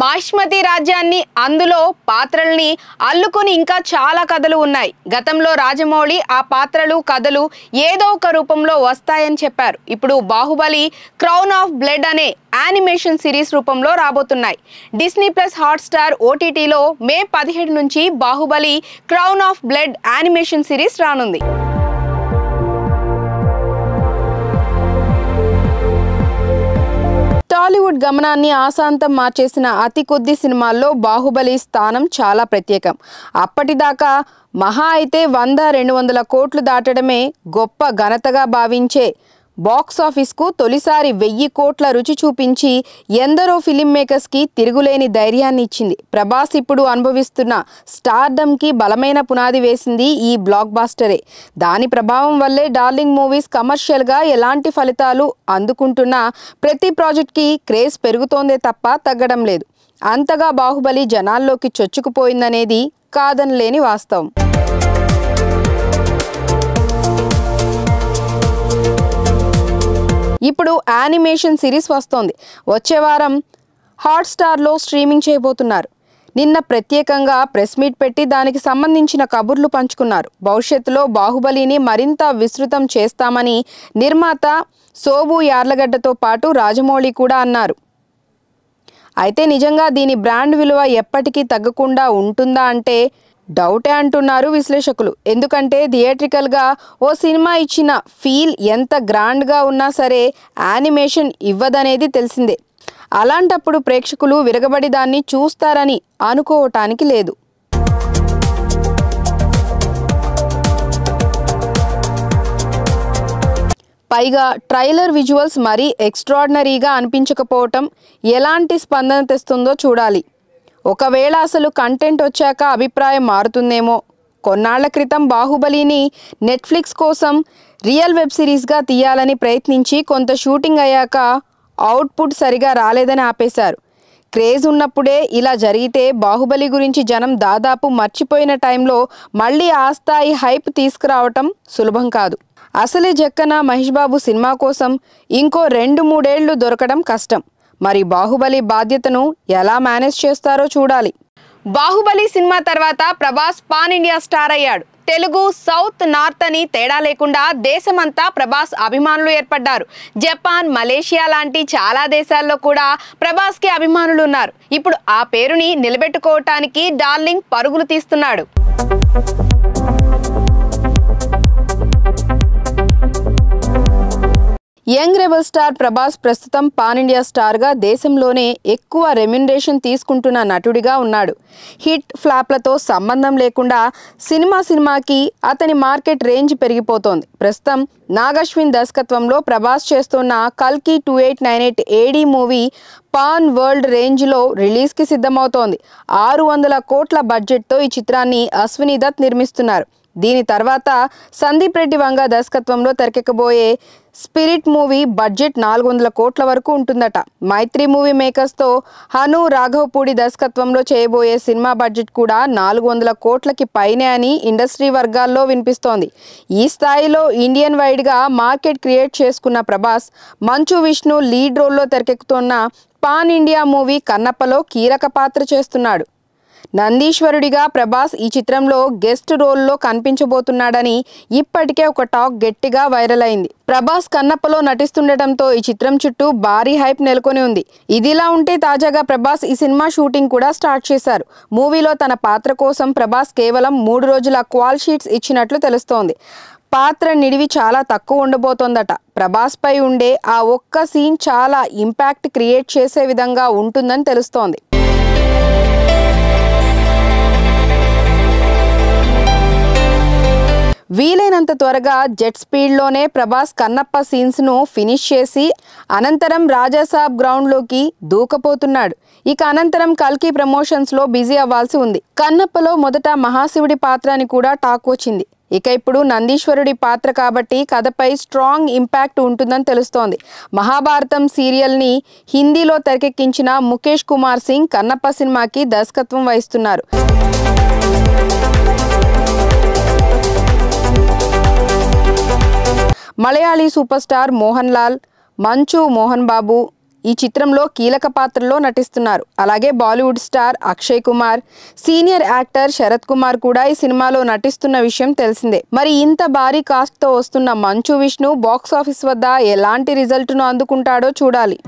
మాష్మతి రాజ్యాన్ని అందులో పాత్రల్ని అల్లుకుని ఇంకా చాలా కథలు ఉన్నాయి గతంలో రాజమౌళి ఆ పాత్రలు కథలు ఏదో ఒక రూపంలో వస్తాయని చెప్పారు ఇప్పుడు బాహుబలి క్రౌన్ ఆఫ్ బ్లడ్ అనే యానిమేషన్ సిరీస్ రూపంలో రాబోతున్నాయి డిస్నీ ప్లస్ హాట్స్టార్ ఓటీటీలో మే పదిహేడు నుంచి Baahubali crown of blood animation series రానుంది టాలీవుడ్ గమనాన్ని ఆశాంతం మార్చేసిన అతి కొద్ది సినిమాల్లో బాహుబలి స్థానం చాలా ప్రత్యేకం అప్పటిదాకా మహా అయితే వంద రెండు వందల కోట్లు దాటడమే గొప్ప ఘనతగా భావించే బాక్సాఫీస్కు తొలిసారి వెయ్యి కోట్ల రుచి చూపించి ఎందరో ఫిలిం మేకర్స్కి తిరుగులేని ధైర్యాన్ని ఇచ్చింది ప్రభాస్ ఇప్పుడు అనుభవిస్తున్న స్టార్డమ్కి బలమైన పునాది వేసింది ఈ బ్లాక్ బాస్టరే దాని ప్రభావం వల్లే డార్లింగ్ మూవీస్ కమర్షియల్గా ఎలాంటి ఫలితాలు అందుకుంటున్నా ప్రతి ప్రాజెక్ట్కి క్రేజ్ పెరుగుతోందే తప్ప తగ్గడం లేదు అంతగా బాహుబలి జనాల్లోకి చొచ్చుకుపోయిందనేది కాదనలేని వాస్తవం ఇప్పుడు యానిమేషన్ సిరీస్ వస్తోంది వచ్చే వారం హాట్స్టార్లో స్ట్రీమింగ్ చేయబోతున్నారు నిన్న ప్రత్యేకంగా ప్రెస్ మీట్ పెట్టి దానికి సంబంధించిన కబుర్లు పంచుకున్నారు భవిష్యత్తులో బాహుబలిని మరింత విస్తృతం చేస్తామని నిర్మాత సోబు యార్లగడ్డతో పాటు రాజమౌళి కూడా అన్నారు అయితే నిజంగా దీని బ్రాండ్ విలువ ఎప్పటికీ తగ్గకుండా ఉంటుందా అంటే డౌటే అంటున్నారు విశ్లేషకులు ఎందుకంటే థియేట్రికల్గా ఓ సినిమా ఇచ్చిన ఫీల్ ఎంత గ్రాండ్గా ఉన్నా సరే యానిమేషన్ ఇవ్వదనేది తెలిసిందే అలాంటప్పుడు ప్రేక్షకులు విరగబడి దాన్ని చూస్తారని అనుకోవటానికి లేదు పైగా ట్రైలర్ విజువల్స్ మరీ ఎక్స్ట్రాడినరీగా అనిపించకపోవటం ఎలాంటి స్పందన తెస్తుందో చూడాలి ఒకవేళ అసలు కంటెంట్ వచ్చాక అభిప్రాయం మారుతుందేమో కొన్నాళ్ల క్రితం బాహుబలిని నెట్ఫ్లిక్స్ కోసం రియల్ వెబ్ సిరీస్గా తీయాలని ప్రయత్నించి కొంత షూటింగ్ అయ్యాక అవుట్పుట్ సరిగా రాలేదని ఆపేశారు క్రేజ్ ఉన్నప్పుడే ఇలా జరిగితే బాహుబలి గురించి జనం దాదాపు మర్చిపోయిన టైంలో మళ్ళీ ఆ స్థాయి హైప్ తీసుకురావటం సులభం కాదు అసలే జక్కన మహేష్ బాబు సినిమా కోసం ఇంకో రెండు మూడేళ్లు దొరకడం కష్టం మరి బాహుబలి బాధ్యతను ఎలా మేనేజ్ చేస్తారో చూడాలి బాహుబలి సినిమా తర్వాత ప్రభాస్ పాన్ ఇండియా స్టార్ అయ్యాడు తెలుగు సౌత్ నార్త్ అని తేడా లేకుండా దేశమంతా ప్రభాస్ అభిమానులు ఏర్పడ్డారు జపాన్ మలేషియా లాంటి చాలా దేశాల్లో కూడా ప్రభాస్కి అభిమానులు ఉన్నారు ఇప్పుడు ఆ పేరుని నిలబెట్టుకోవటానికి డార్లింగ్ పరుగులు తీస్తున్నాడు యంగ్ రెబల్ స్టార్ ప్రభాస్ ప్రస్తుతం పాన్ ఇండియా స్టార్గా దేశంలోనే ఎక్కువ రెమ్యునరేషన్ తీసుకుంటున్న నటుడిగా ఉన్నాడు హిట్ ఫ్లాప్లతో సంబంధం లేకుండా సినిమా సినిమాకి అతని మార్కెట్ రేంజ్ పెరిగిపోతోంది ప్రస్తుతం నాగశ్విన్ దర్శకత్వంలో ప్రభాస్ చేస్తున్న కల్కి two eight nine eight AD movie pan world రేంజ్లో రిలీజ్కి సిద్ధమవుతోంది ఆరు వందల కోట్ల బడ్జెట్తో ఈ చిత్రాన్ని అశ్విని దత్ నిర్మిస్తున్నారు దీని తర్వాత సందీప్ రెడ్డి వంగ దర్శకత్వంలో తెరకెక్కబోయే స్పిరిట్ మూవీ బడ్జెట్ నాలుగు వందల కోట్ల వరకు ఉంటుందట మైత్రి మూవీ మేకర్స్తో హను రాఘవపూడి దర్శకత్వంలో చేయబోయే సినిమా బడ్జెట్ కూడా నాలుగు వందల కోట్లకి పైనే అని ఇండస్ట్రీ వర్గాల్లో వినిపిస్తోంది ఈ స్థాయిలో ఇండియన్ వైడ్గా మార్కెట్ క్రియేట్ చేసుకున్న ప్రభాస్ మంచు విష్ణు లీడ్ రోల్లో తెరకెక్కుతున్న పాన్ ఇండియా మూవీ కన్నప్పలో కీలక పాత్ర చేస్తున్నాడు నందీశ్వరుడిగా ప్రభాస్ ఈ చిత్రంలో గెస్ట్ రోల్లో కనిపించబోతున్నాడని ఇప్పటికే ఒక టాక్ గట్టిగా వైరల్ అయింది ప్రభాస్ కన్నప్పలో నటిస్తుండటంతో ఈ చిత్రం చుట్టూ భారీ హైప్ నెలకొని ఉంది ఇదిలా ఉంటే తాజాగా ప్రభాస్ ఈ సినిమా షూటింగ్ కూడా స్టార్ట్ చేశారు మూవీలో తన పాత్ర కోసం ప్రభాస్ కేవలం మూడు రోజుల క్వాల్ షీట్స్ ఇచ్చినట్లు తెలుస్తోంది పాత్ర నిడివి చాలా తక్కువ ఉండబోతోందట ప్రభాస్పై ఉండే ఆ ఒక్క సీన్ చాలా ఇంపాక్ట్ క్రియేట్ చేసే విధంగా ఉంటుందని తెలుస్తోంది వీలైనంత త్వరగా జెట్ స్పీడ్లోనే ప్రభాస్ కన్నప్ప సీన్స్ను ఫినిష్ చేసి అనంతరం రాజాసాబ్ గ్రౌండ్లోకి దూకపోతున్నాడు ఇక అనంతరం కల్కి ప్రమోషన్స్లో బిజీ అవ్వాల్సి ఉంది కన్నప్పలో మొదట మహాశివుడి పాత్ర అని కూడా టాక్ వచ్చింది ఇక ఇప్పుడు నందీశ్వరుడి పాత్ర కాబట్టి కథపై స్ట్రాంగ్ ఇంపాక్ట్ ఉంటుందని తెలుస్తోంది మహాభారతం సీరియల్ని హిందీలో తెరకెక్కించిన ముఖేష్ కుమార్ సింగ్ కన్నప్ప సినిమాకి దర్శకత్వం వహిస్తున్నారు మలయాళీ సూపర్ స్టార్ మోహన్ లాల్ మంచు మోహన్ బాబు ఈ చిత్రంలో కీలక పాత్రలో నటిస్తున్నారు అలాగే Bollywood star Akshay Kumar senior actor Sarath Kumar కూడా ఈ సినిమాలో నటిస్తున్న విషయం తెలిసిందే మరి ఇంత భారీ కాస్ట్తో వస్తున్న మంచు విష్ణు బాక్సాఫీస్ వద్ద ఎలాంటి రిజల్ట్ను అందుకుంటాడో చూడాలి